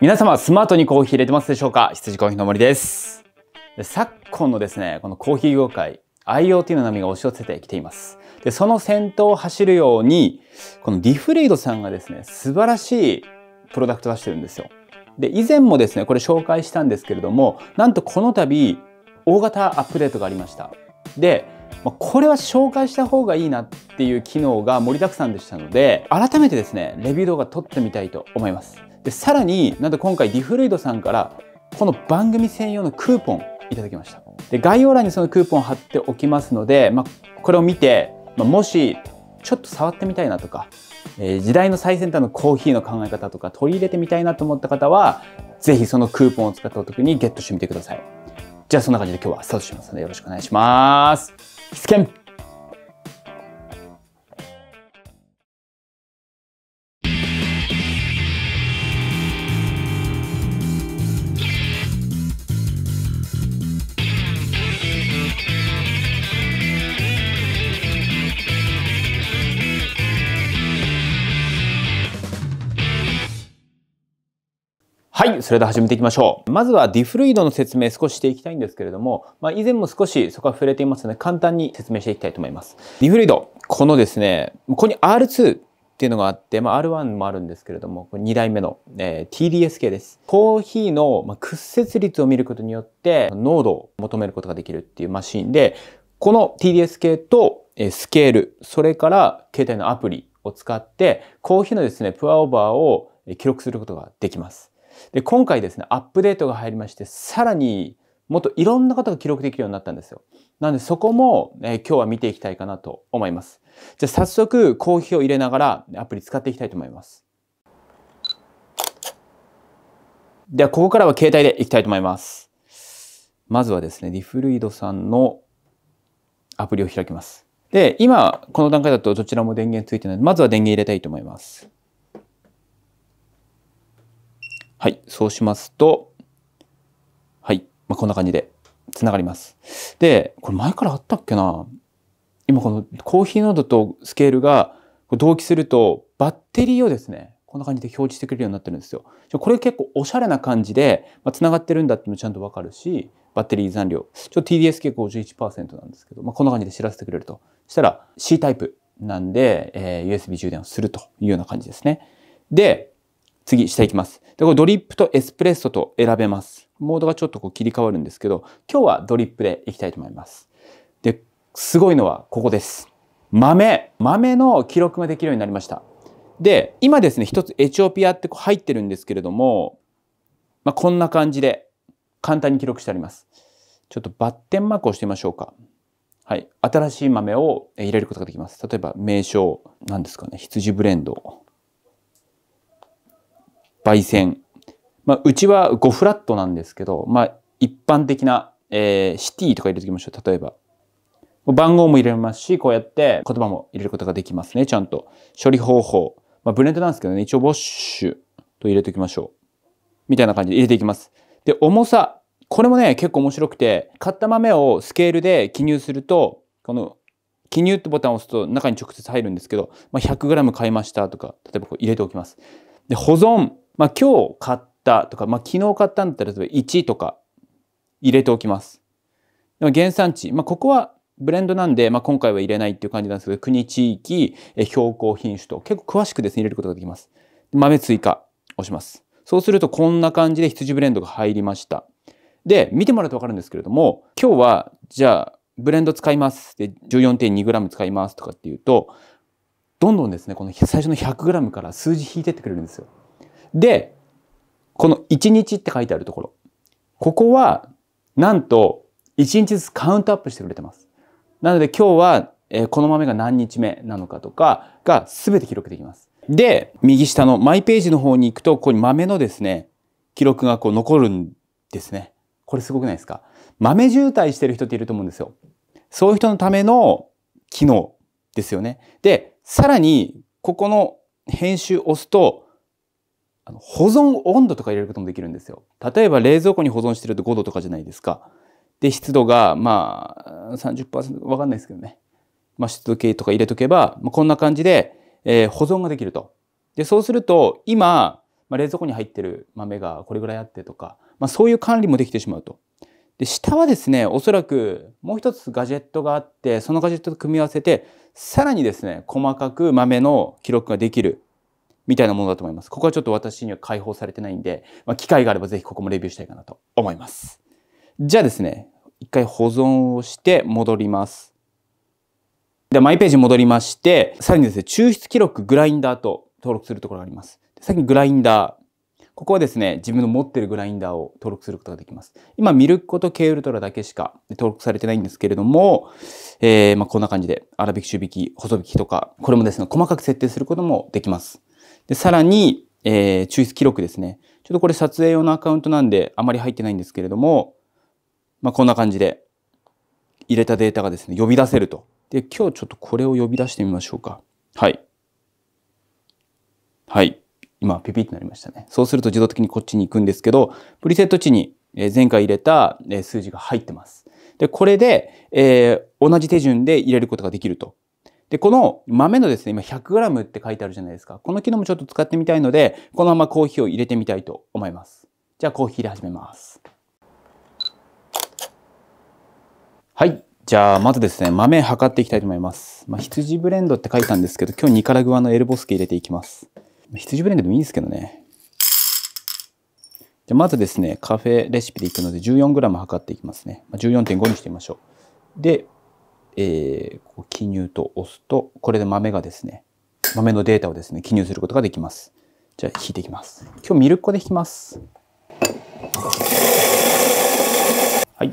皆様スマートにコーヒー入れてますでしょうか羊コーヒーの森です昨今のですね、このコーヒー業界、IoT の波が押し寄せてきています。で、その先頭を走るように、このディフレイドさんがですね、素晴らしいプロダクトを出してるんですよ。で、以前もですね、これ紹介したんですけれども、なんとこの度、大型アップデートがありました。で、これは紹介した方がいいなっていう機能が盛りだくさんでしたので、改めてですね、レビュー動画撮ってみたいと思います。でさらになんと今回ディフルイドさんからこの番組専用のクーポンいただきましたで概要欄にそのクーポン貼っておきますので、まあ、これを見て、まあ、もしちょっと触ってみたいなとか、えー、時代の最先端のコーヒーの考え方とか取り入れてみたいなと思った方は是非そのクーポンを使ったお得にゲットしてみてくださいじゃあそんな感じで今日はスタートしますのでよろしくお願いします。キスケンはい、それでは始めていきましょう。まずはディフルイドの説明少ししていきたいんですけれども、まあ、以前も少しそこは触れていますので、簡単に説明していきたいと思います。ディフルイド、このですね、ここに R2 っていうのがあって、まあ、R1 もあるんですけれども、これ2代目の、えー、TDS 系です。コーヒーの屈折率を見ることによって、濃度を求めることができるっていうマシンで、この TDS 系とスケール、それから携帯のアプリを使って、コーヒーのですね、プアオーバーを記録することができます。で、今回ですね、アップデートが入りまして、さらにもっといろんなことが記録できるようになったんですよ。なんでそこも、えー、今日は見ていきたいかなと思います。じゃあ早速コーヒーを入れながらアプリ使っていきたいと思います。ではここからは携帯でいきたいと思います。まずはですね、リフルイドさんのアプリを開きます。で、今この段階だとどちらも電源ついてないので、まずは電源入れたいと思います。はい、そうしますと、はい、まあ、こんな感じで繋がります。で、これ前からあったっけな今このコーヒー濃度とスケールが同期するとバッテリーをですね、こんな感じで表示してくれるようになってるんですよ。これ結構おしゃれな感じで、まあ、繋がってるんだってもちゃんとわかるし、バッテリー残量。ちょっと TDS 系51%なんですけど、まあ、こんな感じで知らせてくれると。そしたら C タイプなんで、えー、USB 充電をするというような感じですね。で、次、下行きます。で、これドリップとエスプレッソと選べます。モードがちょっとこう切り替わるんですけど、今日はドリップでいきたいと思います。で、すごいのはここです。豆豆の記録ができるようになりました。で、今ですね、一つエチオピアってこう入ってるんですけれども、まあ、こんな感じで簡単に記録してあります。ちょっとバッテンマークをしてみましょうか。はい。新しい豆を入れることができます。例えば、名称、何ですかね、羊ブレンド。焙煎。まあ、うちは5フラットなんですけど、まあ、一般的な、えー、シティとか入れておきましょう。例えば。番号も入れますし、こうやって言葉も入れることができますね。ちゃんと。処理方法。まあ、ブレンドなんですけどね、一応ウォッシュと入れておきましょう。みたいな感じで入れていきます。で、重さ。これもね、結構面白くて、買った豆をスケールで記入すると、この記入ってボタンを押すと中に直接入るんですけど、まあ、100g 買いましたとか、例えばこう入れておきます。で、保存。まあ、今日買ったとか、まあ、昨日買ったんだったら例えば1とか入れておきます。でも原産地、まあ、ここはブレンドなんで、まあ、今回は入れないっていう感じなんですけど、国、地域、標高、品種と結構詳しくですね、入れることができます。豆追加をします。そうするとこんな感じで羊ブレンドが入りました。で、見てもらうとわかるんですけれども、今日は、じゃあ、ブレンド使います。で、14.2g 使いますとかっていうと、どんどんですね、この最初の 100g から数字引いてってくれるんですよ。で、この1日って書いてあるところ。ここは、なんと、1日ずつカウントアップしてくれてます。なので今日は、えー、この豆が何日目なのかとかが全て記録できます。で、右下のマイページの方に行くと、ここに豆のですね、記録がこう残るんですね。これすごくないですか豆渋滞してる人っていると思うんですよ。そういう人のための機能ですよね。で、さらに、ここの編集を押すと、あの保存温度とか入れることもできるんですよ。例えば冷蔵庫に保存してると5度とかじゃないですか。で、湿度がまあ30%、わかんないですけどね。まあ、湿度計とか入れとけば、まあ、こんな感じで、えー、保存ができると。で、そうすると、今、まあ、冷蔵庫に入ってる豆がこれぐらいあってとか、まあ、そういう管理もできてしまうと。で、下はですね、おそらくもう一つガジェットがあって、そのガジェットと組み合わせて、さらにですね、細かく豆の記録ができる。みたいなものだと思います。ここはちょっと私には解放されてないんで、まあ、機会があればぜひここもレビューしたいかなと思います。じゃあですね、一回保存をして戻ります。で、マイページに戻りまして、さらにですね、抽出記録グラインダーと登録するところがあります。先にグラインダー。ここはですね、自分の持ってるグラインダーを登録することができます。今、ミルコと K ウルトラだけしか登録されてないんですけれども、えー、まあ、こんな感じで、粗引き、中引き、細引きとか、これもですね、細かく設定することもできます。で、さらに、えー、抽出記録ですね。ちょっとこれ撮影用のアカウントなんであまり入ってないんですけれども、まあ、こんな感じで入れたデータがですね、呼び出せると。で、今日ちょっとこれを呼び出してみましょうか。はい。はい。今、ピピってなりましたね。そうすると自動的にこっちに行くんですけど、プリセット値に前回入れた数字が入ってます。で、これで、えー、同じ手順で入れることができるとで、この豆のですね、今 100g って書いてあるじゃないですか。この機能もちょっと使ってみたいので、このままコーヒーを入れてみたいと思います。じゃあコーヒー入れ始めます。はい。じゃあ、まずですね、豆測っていきたいと思います。まあ、羊ブレンドって書いたんですけど、今日ニカラグアのエルボスケ入れていきます。羊ブレンドでもいいんですけどね。じゃまずですね、カフェレシピでいくので 14g 測っていきますね。まあ、14.5にしてみましょう。で、えー、こう記入と押すと、これで豆がですね、豆のデータをですね、記入することができます。じゃあ、引いていきます。今日ミルク粉で引きます。はい、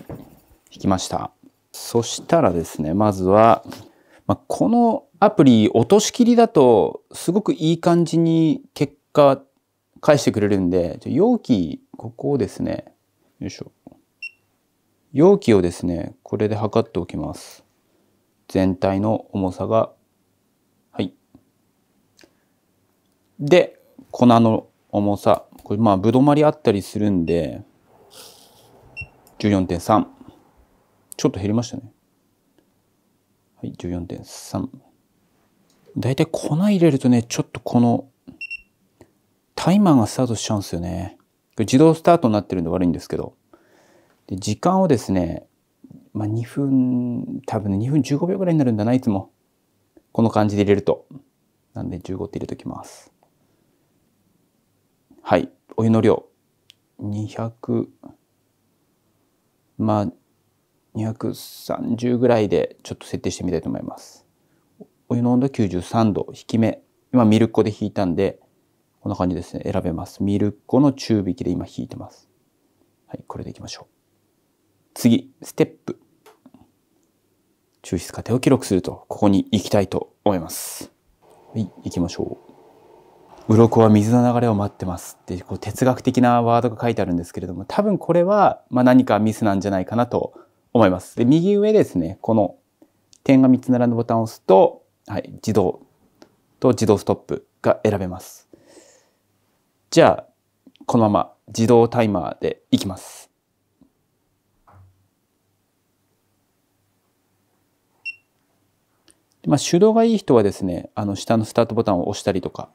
引きました。そしたらですね、まずは、まあ、このアプリ、落としきりだと、すごくいい感じに結果、返してくれるんで、じゃ容器、ここをですね、よいしょ。容器をですね、これで測っておきます。全体の重さがはいで粉の重さこれまあぶどまりあったりするんで14.3ちょっと減りましたねはい14.3大体粉入れるとねちょっとこのタイマーがスタートしちゃうんですよね自動スタートになってるんで悪いんですけどで時間をですねまあ、2分、多分ね、2分15秒ぐらいになるんだな、いつも。この感じで入れると。なんで15って入れときます。はい。お湯の量。200、まあ、230ぐらいでちょっと設定してみたいと思います。お湯の温度93度、低め。今ミルク粉で引いたんで、こんな感じですね。選べます。ミルク粉の中引きで今引いてます。はい、これでいきましょう。次、ステップ。抽出過程を記録すると、ここに行きたいと思います。はい、行きましょう。鱗は水の流れを待ってますってこう哲学的なワードが書いてあるんですけれども、多分これは、ま何かミスなんじゃないかなと思います。で、右上ですね、この点が3つ並んだボタンを押すと、はい、自動と自動ストップが選べます。じゃあ、このまま自動タイマーでいきます。まあ、手動がいい人はですね、あの下のスタートボタンを押したりとか、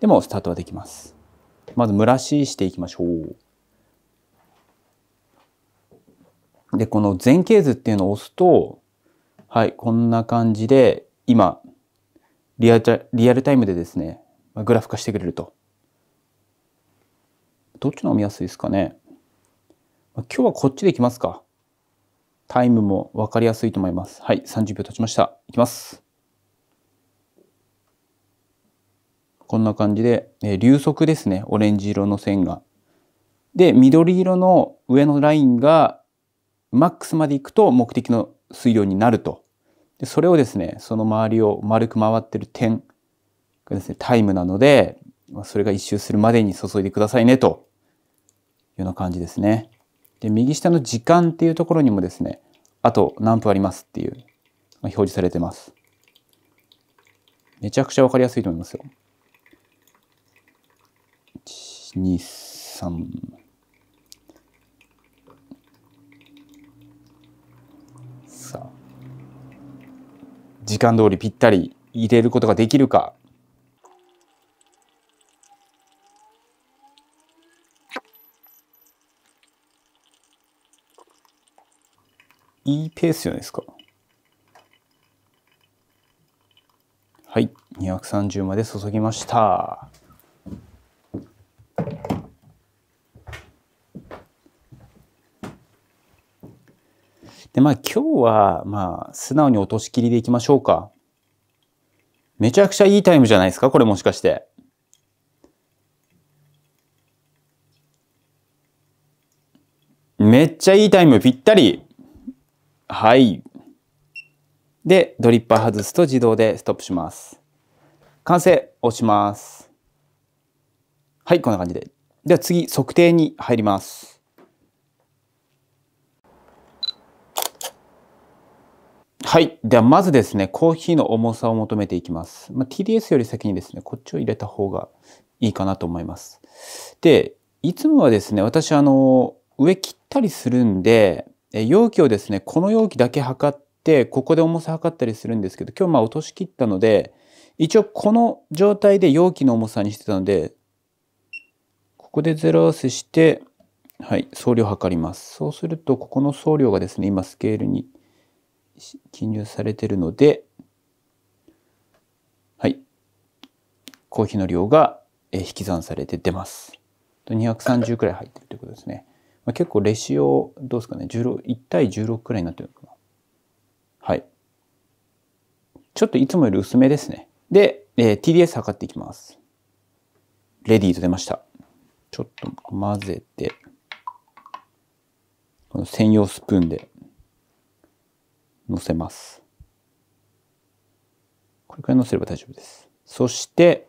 でもスタートはできます。まず蒸らししていきましょう。で、この前傾図っていうのを押すと、はい、こんな感じで、今、リアリアルタイムでですね、グラフ化してくれると。どっちの見やすいですかね。今日はこっちでいきますか。タイムも分かりやすいと思います。はい、30秒経ちました。いきます。こんな感じで、えー、流速ですね。オレンジ色の線が。で、緑色の上のラインがマックスまで行くと目的の水量になると。でそれをですね、その周りを丸く回ってる点がですね、タイムなので、それが一周するまでに注いでくださいねというような感じですね。で、右下の時間っていうところにもですね、あと何分ありますっていう表示されてます。めちゃくちゃわかりやすいと思いますよ。1、2、3。さあ。時間通りぴったり入れることができるかいいペースじゃないですか。はい、230まで注ぎました。で、まあ今日は、まあ素直に落としきりでいきましょうか。めちゃくちゃいいタイムじゃないですかこれもしかして。めっちゃいいタイムぴったりはい。で、ドリッパー外すと自動でストップします。完成押します。はい、こんな感じで。では次、測定に入ります。はい。ではまずですね、コーヒーの重さを求めていきます。まあ、TDS より先にですね、こっちを入れた方がいいかなと思います。で、いつもはですね、私あの、上切ったりするんで、え容器をですね、この容器だけ測って、ここで重さ測ったりするんですけど、今日まあ落としきったので、一応この状態で容器の重さにしてたので、ここでゼロ合わせして、はい、送料を測ります。そうすると、ここの送料がですね、今スケールに記入されてるので、はい、コーヒーの量が引き算されて出ます。230くらい入ってるということですね。まあ、結構レシオ、どうですかね、16 1対16くらいになってるのかな。はい。ちょっといつもより薄めですね。で、えー、TDS 測っていきます。レディーと出ました。ちょっと混ぜて、この専用スプーンで、乗せます。これくらい乗せれば大丈夫です。そして、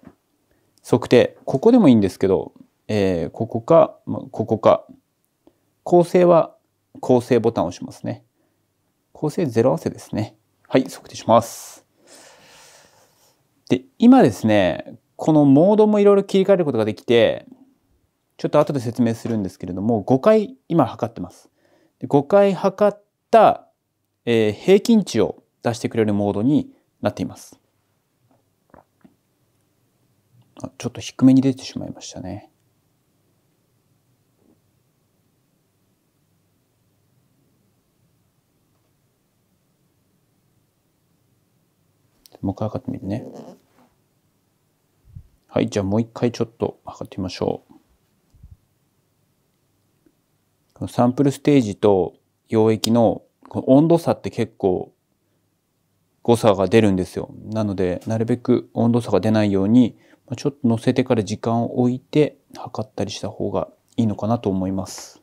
測定。ここでもいいんですけど、えー、ここか、まあ、ここか、構成は構成ボタンを押しますね。構成ロ合わせですね。はい、測定します。で、今ですね、このモードもいろいろ切り替えることができて、ちょっと後で説明するんですけれども、5回今測ってます。で5回測った、えー、平均値を出してくれるモードになっています。ちょっと低めに出てしまいましたね。もう一回測ってみるね。はい、じゃあもう一回ちょっと測ってみましょう。このサンプルステージと溶液のこの温度差って結構誤差が出るんですよ。なので、なるべく温度差が出ないように、ちょっと乗せてから時間を置いて測ったりした方がいいのかなと思います。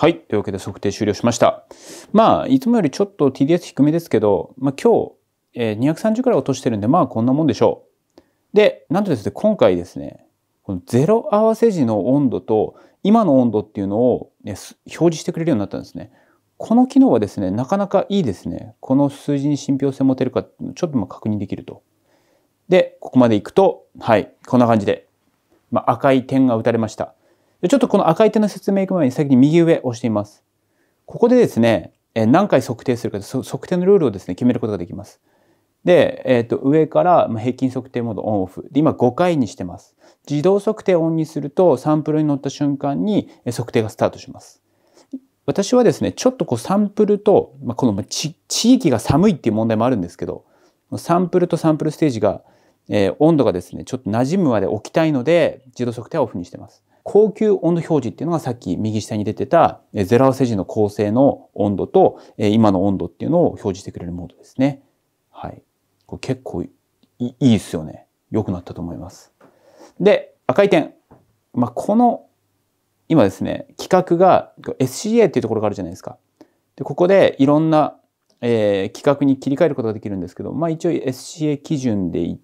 はい。というわけで測定終了しました。まあ、いつもよりちょっと TDS 低めですけど、まあ今日、えー、230くらい落としてるんで、まあこんなもんでしょう。で、なんとですね、今回ですね、このゼロ合わせ時の温度と今の温度っていうのを、ね、表示してくれるようになったんですね。この機能はですね、なかなかいいですね。この数字に信憑性持てるか、ちょっとま確認できると。で、ここまで行くと、はい、こんな感じで、まあ、赤い点が打たれました。でちょっとこの赤い点の説明行く前に先に右上押してみます。ここでですね、え何回測定するか測定のルールをですね、決めることができます。で、えっ、ー、と、上から平均測定モードオンオフ。で、今5回にしてます。自動測定オンにすると、サンプルに乗った瞬間に測定がスタートします。私はですね、ちょっとこうサンプルと、まあ、この地域が寒いっていう問題もあるんですけど、サンプルとサンプルステージが、えー、温度がですね、ちょっと馴染むまで置きたいので、自動測定はオフにしてます。高級温度表示っていうのがさっき右下に出てたゼラオセジの構成の温度と今の温度っていうのを表示してくれるモードですね。はい。これ結構いいすよね。良くなったと思います。で、赤い点。まあ、この、今ですね、規格が SCA っていうところがあるじゃないですか。で、ここでいろんな、えー、規格に切り替えることができるんですけど、まあ一応 SCA 基準でいっ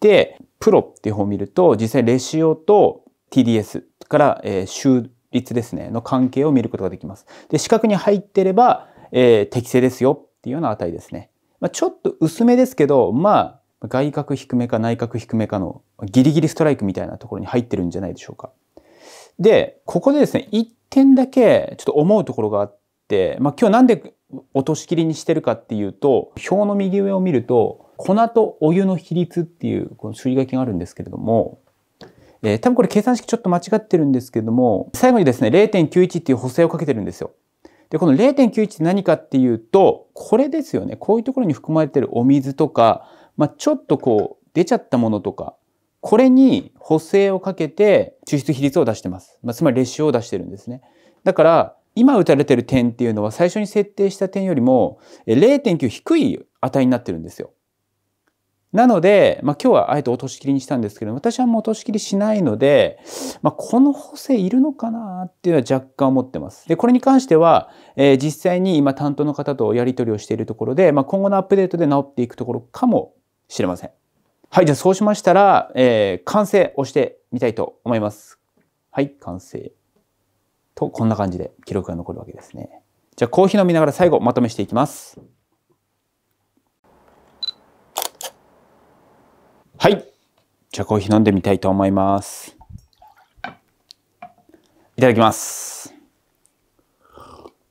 て、プロっていう方を見ると、実際レシオと TDS から、えー、収率ですね、の関係を見ることができます。で、四角に入ってれば、えー、適正ですよっていうような値ですね。まあ、ちょっと薄めですけど、まあ、外角低めか内角低めかのギリギリストライクみたいなところに入ってるんじゃないでしょうか。で、ここでですね、一点だけちょっと思うところがあって、まあ、今日なんで落としきりにしてるかっていうと、表の右上を見ると、粉とお湯の比率っていうこの注意書きがあるんですけれども、えー、多分これ計算式ちょっと間違ってるんですけども、最後にですね、0.91っていう補正をかけてるんですよ。で、この0.91って何かっていうと、これですよね。こういうところに含まれてるお水とか、まあ、ちょっとこう、出ちゃったものとか、これに補正をかけて抽出比率を出してます。まあ、つまりレシオを出してるんですね。だから、今打たれてる点っていうのは最初に設定した点よりも0.9低い値になってるんですよ。なので、まあ、今日はあえて落としきりにしたんですけど私はもう落としきりしないので、まあ、この補正いるのかなっていうのは若干思ってます。で、これに関しては、えー、実際に今担当の方とやり取りをしているところで、まあ、今後のアップデートで直っていくところかもしれません。はい、じゃあそうしましたら、えー、完成をしてみたいと思います。はい、完成。と、こんな感じで記録が残るわけですね。じゃあコーヒー飲みながら最後まとめしていきます。はい。じゃあコーヒー飲んでみたいと思います。いただきます。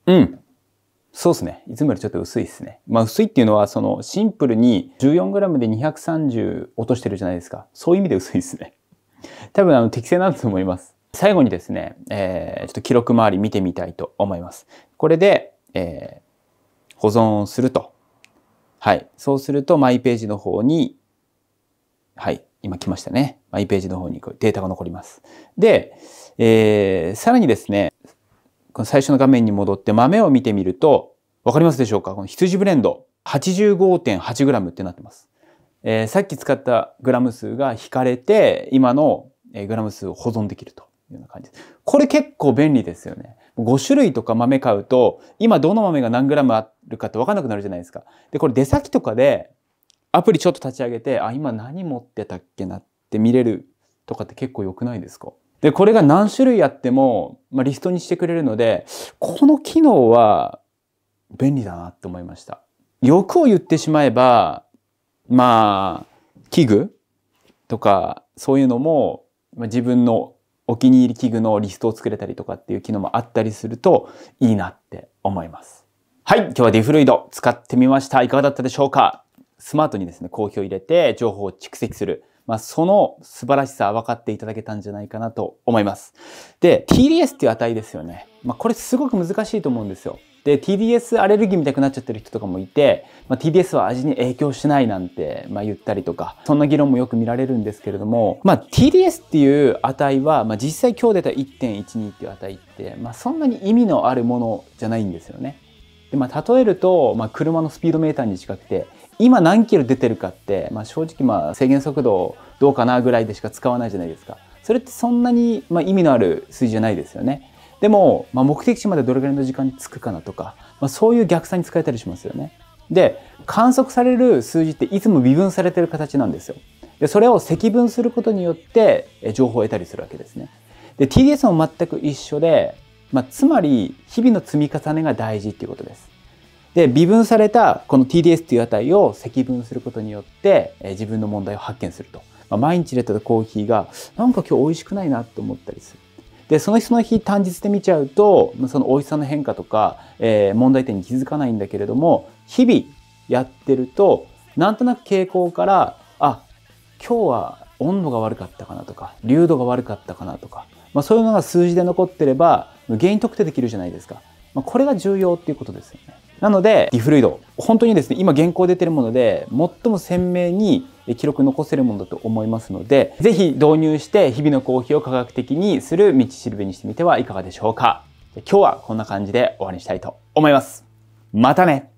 うん。そうですね。いつもよりちょっと薄いですね。まあ薄いっていうのは、そのシンプルに 14g で230落としてるじゃないですか。そういう意味で薄いですね。多分あの適正なんだと思います。最後にですね、えー、ちょっと記録周り見てみたいと思います。これで、えー、保存すると。はい。そうするとマイページの方にはい、今来ましたね。マイページの方にこうデータが残ります。で、えー、さらにですね、この最初の画面に戻って豆を見てみると、わかりますでしょうかこの羊ブレンド、85.8g ってなってます。えー、さっき使ったグラム数が引かれて、今のグラム数を保存できるというような感じです。これ結構便利ですよね。5種類とか豆買うと、今どの豆が何グラムあるかってわかんなくなるじゃないですか。で、これ出先とかで、アプリちょっと立ち上げて、あ、今何持ってたっけなって見れるとかって結構良くないですかで、これが何種類あっても、まあ、リストにしてくれるので、この機能は便利だなって思いました。欲を言ってしまえば、まあ、器具とか、そういうのも、まあ、自分のお気に入り器具のリストを作れたりとかっていう機能もあったりするといいなって思います。はい、今日はディフルイド使ってみました。いかがだったでしょうかスマートにですね、公表を入れて情報を蓄積する。まあ、その素晴らしさ分かっていただけたんじゃないかなと思います。で、TDS っていう値ですよね。まあ、これすごく難しいと思うんですよ。で、TDS アレルギーみたくなっちゃってる人とかもいて、まあ、TDS は味に影響しないなんて、まあ、言ったりとか、そんな議論もよく見られるんですけれども、まあ、TDS っていう値は、まあ、実際今日出た1.12っていう値って、まあ、そんなに意味のあるものじゃないんですよね。でまあ、例えると、まあ、車のスピードメーターに近くて今何キロ出てるかって、まあ、正直まあ制限速度どうかなぐらいでしか使わないじゃないですか。それってそんなにまあ意味のある数字じゃないですよね。でも、まあ、目的地までどれぐらいの時間に着くかなとか、まあ、そういう逆算に使えたりしますよね。で、観測される数字っていつも微分されてる形なんですよ。で、それを積分することによって情報を得たりするわけですね。で、TDS も全く一緒で、まあ、つまり日々の積み重ねが大事っていうことです。で、微分されたこの TDS という値を積分することによって、え自分の問題を発見すると。まあ、毎日入れたコーヒーが、なんか今日美味しくないなと思ったりする。で、その日その日単日で見ちゃうと、その美味しさの変化とか、えー、問題点に気づかないんだけれども、日々やってると、なんとなく傾向から、あ、今日は温度が悪かったかなとか、流度が悪かったかなとか、まあ、そういうのが数字で残ってれば、原因特定できるじゃないですか。まあ、これが重要っていうことですよね。なので、ディフルイド、本当にですね、今現行出てるもので、最も鮮明に記録残せるものだと思いますので、ぜひ導入して日々のコーヒーを科学的にする道しるべにしてみてはいかがでしょうか。今日はこんな感じで終わりにしたいと思います。またね